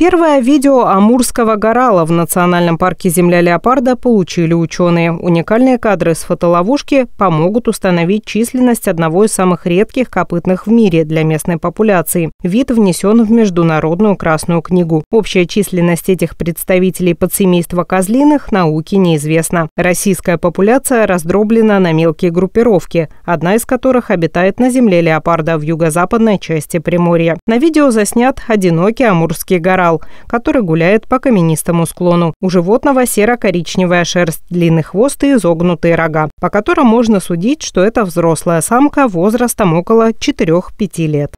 Первое видео амурского горала в национальном парке «Земля леопарда» получили ученые. Уникальные кадры с фотоловушки помогут установить численность одного из самых редких копытных в мире для местной популяции. Вид внесен в Международную Красную книгу. Общая численность этих представителей подсемейства козлиных науке неизвестна. Российская популяция раздроблена на мелкие группировки, одна из которых обитает на земле леопарда в юго-западной части Приморья. На видео заснят одинокий амурский горал капрал, который гуляет по каменистому склону. У животного серо-коричневая шерсть, длинный хвост и изогнутые рога, по которым можно судить, что это взрослая самка возрастом около 4-5 лет.